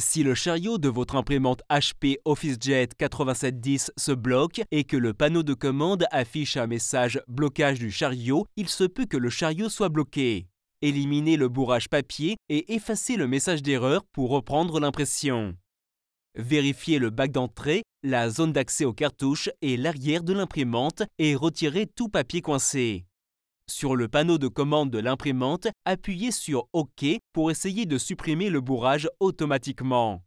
Si le chariot de votre imprimante HP OfficeJet 8710 se bloque et que le panneau de commande affiche un message blocage du chariot, il se peut que le chariot soit bloqué. Éliminez le bourrage papier et effacez le message d'erreur pour reprendre l'impression. Vérifiez le bac d'entrée, la zone d'accès aux cartouches et l'arrière de l'imprimante et retirez tout papier coincé. Sur le panneau de commande de l'imprimante, appuyez sur OK pour essayer de supprimer le bourrage automatiquement.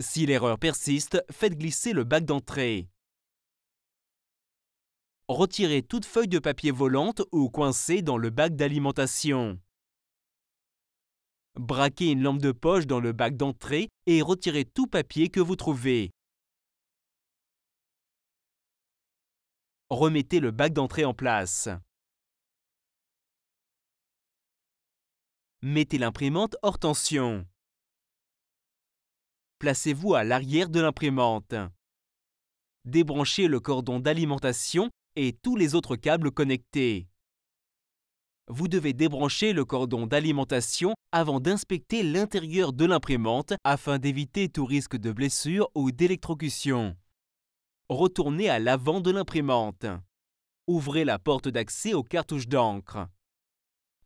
Si l'erreur persiste, faites glisser le bac d'entrée. Retirez toute feuille de papier volante ou coincée dans le bac d'alimentation. Braquez une lampe de poche dans le bac d'entrée et retirez tout papier que vous trouvez. Remettez le bac d'entrée en place. Mettez l'imprimante hors tension. Placez-vous à l'arrière de l'imprimante. Débranchez le cordon d'alimentation et tous les autres câbles connectés. Vous devez débrancher le cordon d'alimentation avant d'inspecter l'intérieur de l'imprimante afin d'éviter tout risque de blessure ou d'électrocution. Retournez à l'avant de l'imprimante. Ouvrez la porte d'accès aux cartouches d'encre.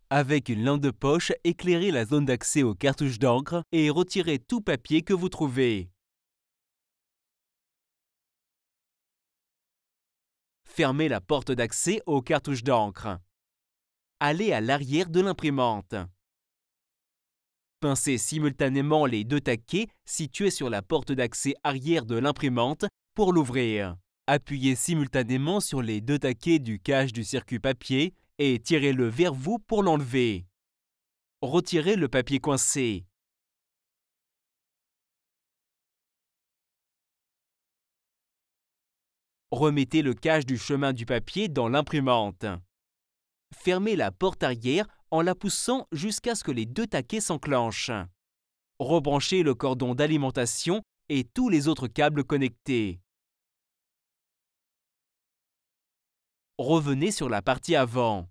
Avec une lampe de poche, éclairez la zone d'accès aux cartouches d'encre et retirez tout papier que vous trouvez. Fermez la porte d'accès aux cartouches d'encre. Allez à l'arrière de l'imprimante. Pincez simultanément les deux taquets situés sur la porte d'accès arrière de l'imprimante pour l'ouvrir. Appuyez simultanément sur les deux taquets du cache du circuit papier et tirez-le vers vous pour l'enlever. Retirez le papier coincé. Remettez le cache du chemin du papier dans l'imprimante. Fermez la porte arrière en la poussant jusqu'à ce que les deux taquets s'enclenchent. Rebranchez le cordon d'alimentation et tous les autres câbles connectés. revenez sur la partie avant.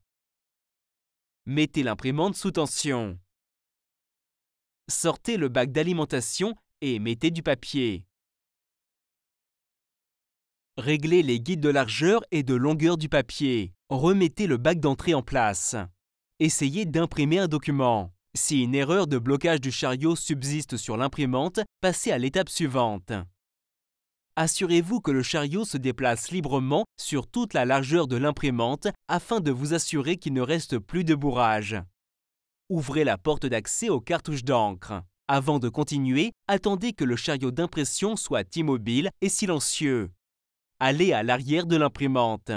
Mettez l'imprimante sous tension. Sortez le bac d'alimentation et mettez du papier. Réglez les guides de largeur et de longueur du papier. Remettez le bac d'entrée en place. Essayez d'imprimer un document. Si une erreur de blocage du chariot subsiste sur l'imprimante, passez à l'étape suivante assurez-vous que le chariot se déplace librement sur toute la largeur de l'imprimante afin de vous assurer qu'il ne reste plus de bourrage. Ouvrez la porte d'accès aux cartouches d'encre. Avant de continuer, attendez que le chariot d'impression soit immobile et silencieux. Allez à l'arrière de l'imprimante.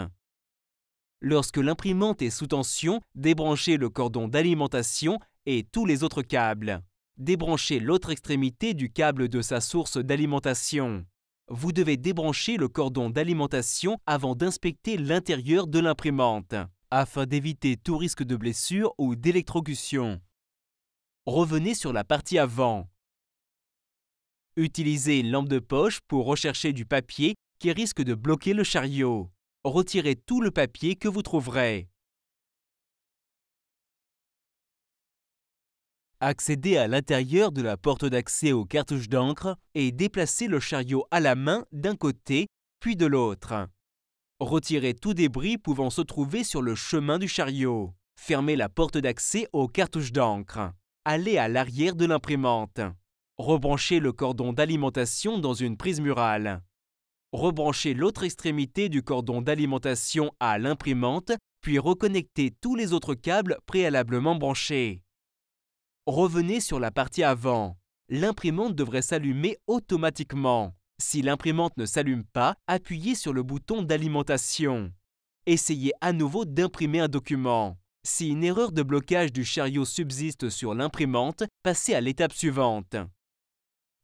Lorsque l'imprimante est sous tension, débranchez le cordon d'alimentation et tous les autres câbles. Débranchez l'autre extrémité du câble de sa source d'alimentation vous devez débrancher le cordon d'alimentation avant d'inspecter l'intérieur de l'imprimante, afin d'éviter tout risque de blessure ou d'électrocution. Revenez sur la partie avant. Utilisez une lampe de poche pour rechercher du papier qui risque de bloquer le chariot. Retirez tout le papier que vous trouverez. Accédez à l'intérieur de la porte d'accès aux cartouches d'encre et déplacer le chariot à la main d'un côté puis de l'autre. Retirez tout débris pouvant se trouver sur le chemin du chariot. Fermez la porte d'accès aux cartouches d'encre. Allez à l'arrière de l'imprimante. Rebranchez le cordon d'alimentation dans une prise murale. Rebranchez l'autre extrémité du cordon d'alimentation à l'imprimante, puis reconnecter tous les autres câbles préalablement branchés. Revenez sur la partie avant. L'imprimante devrait s'allumer automatiquement. Si l'imprimante ne s'allume pas, appuyez sur le bouton d'alimentation. Essayez à nouveau d'imprimer un document. Si une erreur de blocage du chariot subsiste sur l'imprimante, passez à l'étape suivante.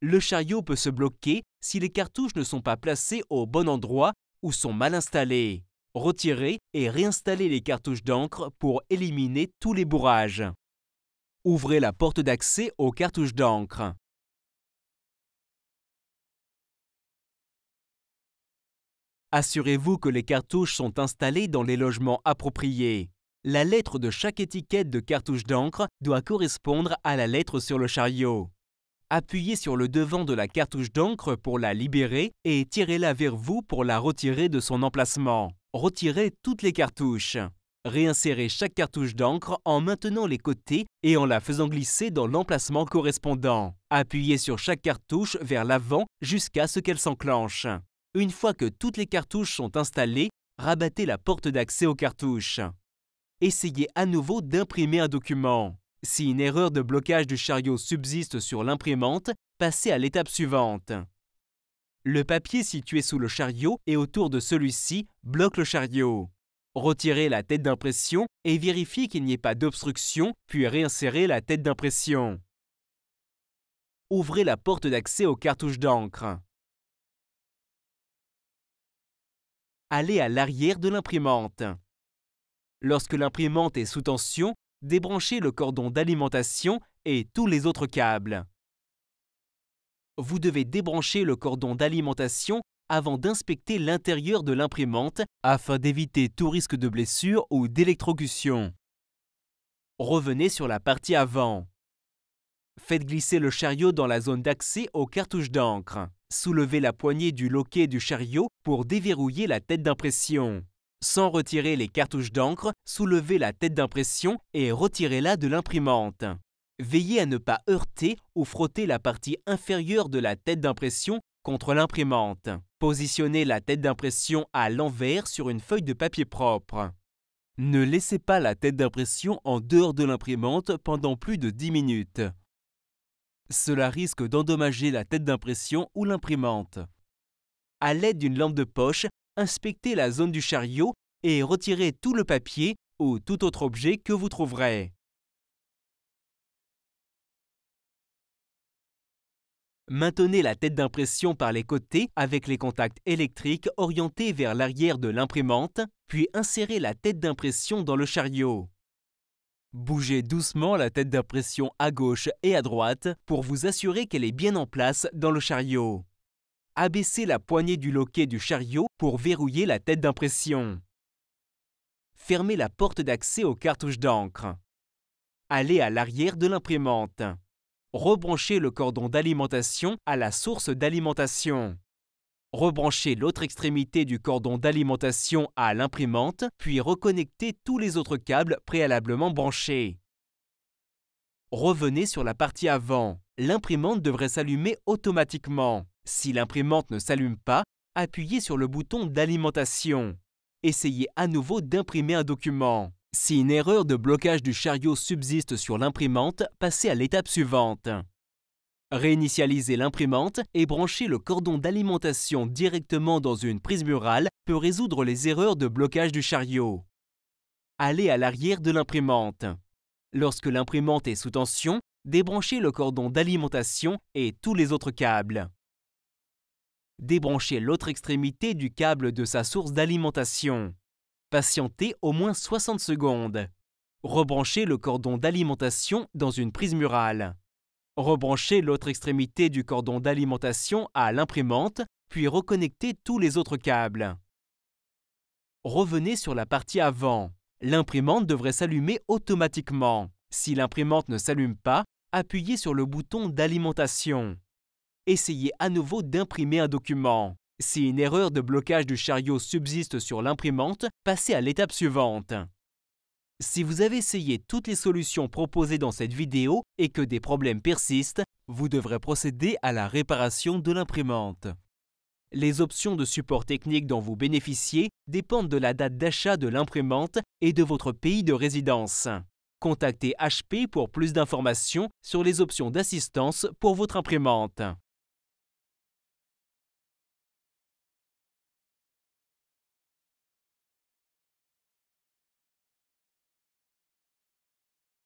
Le chariot peut se bloquer si les cartouches ne sont pas placées au bon endroit ou sont mal installées. Retirez et réinstallez les cartouches d'encre pour éliminer tous les bourrages. Ouvrez la porte d'accès aux cartouches d'encre. Assurez-vous que les cartouches sont installées dans les logements appropriés. La lettre de chaque étiquette de cartouche d'encre doit correspondre à la lettre sur le chariot. Appuyez sur le devant de la cartouche d'encre pour la libérer et tirez-la vers vous pour la retirer de son emplacement. Retirez toutes les cartouches. Réinsérez chaque cartouche d'encre en maintenant les côtés et en la faisant glisser dans l'emplacement correspondant. Appuyez sur chaque cartouche vers l'avant jusqu'à ce qu'elle s'enclenche. Une fois que toutes les cartouches sont installées, rabattez la porte d'accès aux cartouches. Essayez à nouveau d'imprimer un document. Si une erreur de blocage du chariot subsiste sur l'imprimante, passez à l'étape suivante. Le papier situé sous le chariot et autour de celui-ci bloque le chariot. Retirez la tête d'impression et vérifiez qu'il n'y ait pas d'obstruction, puis réinsérez la tête d'impression. Ouvrez la porte d'accès aux cartouches d'encre. Allez à l'arrière de l'imprimante. Lorsque l'imprimante est sous tension, débranchez le cordon d'alimentation et tous les autres câbles. Vous devez débrancher le cordon d'alimentation avant d'inspecter l'intérieur de l'imprimante afin d'éviter tout risque de blessure ou d'électrocution. Revenez sur la partie avant. Faites glisser le chariot dans la zone d'accès aux cartouches d'encre. Soulevez la poignée du loquet du chariot pour déverrouiller la tête d'impression. Sans retirer les cartouches d'encre, soulevez la tête d'impression et retirez-la de l'imprimante. Veillez à ne pas heurter ou frotter la partie inférieure de la tête d'impression contre l'imprimante. Positionnez la tête d'impression à l'envers sur une feuille de papier propre. Ne laissez pas la tête d'impression en dehors de l'imprimante pendant plus de 10 minutes. Cela risque d'endommager la tête d'impression ou l'imprimante. À l'aide d'une lampe de poche, inspectez la zone du chariot et retirez tout le papier ou tout autre objet que vous trouverez. Maintenez la tête d'impression par les côtés avec les contacts électriques orientés vers l'arrière de l'imprimante, puis insérez la tête d'impression dans le chariot. Bougez doucement la tête d'impression à gauche et à droite pour vous assurer qu'elle est bien en place dans le chariot. Abaissez la poignée du loquet du chariot pour verrouiller la tête d'impression. Fermez la porte d'accès aux cartouches d'encre. Allez à l'arrière de l'imprimante. Rebranchez le cordon d'alimentation à la source d'alimentation. Rebranchez l'autre extrémité du cordon d'alimentation à l'imprimante, puis reconnectez tous les autres câbles préalablement branchés. Revenez sur la partie avant. L'imprimante devrait s'allumer automatiquement. Si l'imprimante ne s'allume pas, appuyez sur le bouton d'alimentation. Essayez à nouveau d'imprimer un document. Si une erreur de blocage du chariot subsiste sur l'imprimante, passez à l'étape suivante. Réinitialiser l'imprimante et brancher le cordon d'alimentation directement dans une prise murale peut résoudre les erreurs de blocage du chariot. Allez à l'arrière de l'imprimante. Lorsque l'imprimante est sous tension, débranchez le cordon d'alimentation et tous les autres câbles. Débranchez l'autre extrémité du câble de sa source d'alimentation. Patientez au moins 60 secondes. Rebranchez le cordon d'alimentation dans une prise murale. Rebranchez l'autre extrémité du cordon d'alimentation à l'imprimante, puis reconnectez tous les autres câbles. Revenez sur la partie avant. L'imprimante devrait s'allumer automatiquement. Si l'imprimante ne s'allume pas, appuyez sur le bouton d'alimentation. Essayez à nouveau d'imprimer un document. Si une erreur de blocage du chariot subsiste sur l'imprimante, passez à l'étape suivante. Si vous avez essayé toutes les solutions proposées dans cette vidéo et que des problèmes persistent, vous devrez procéder à la réparation de l'imprimante. Les options de support technique dont vous bénéficiez dépendent de la date d'achat de l'imprimante et de votre pays de résidence. Contactez HP pour plus d'informations sur les options d'assistance pour votre imprimante.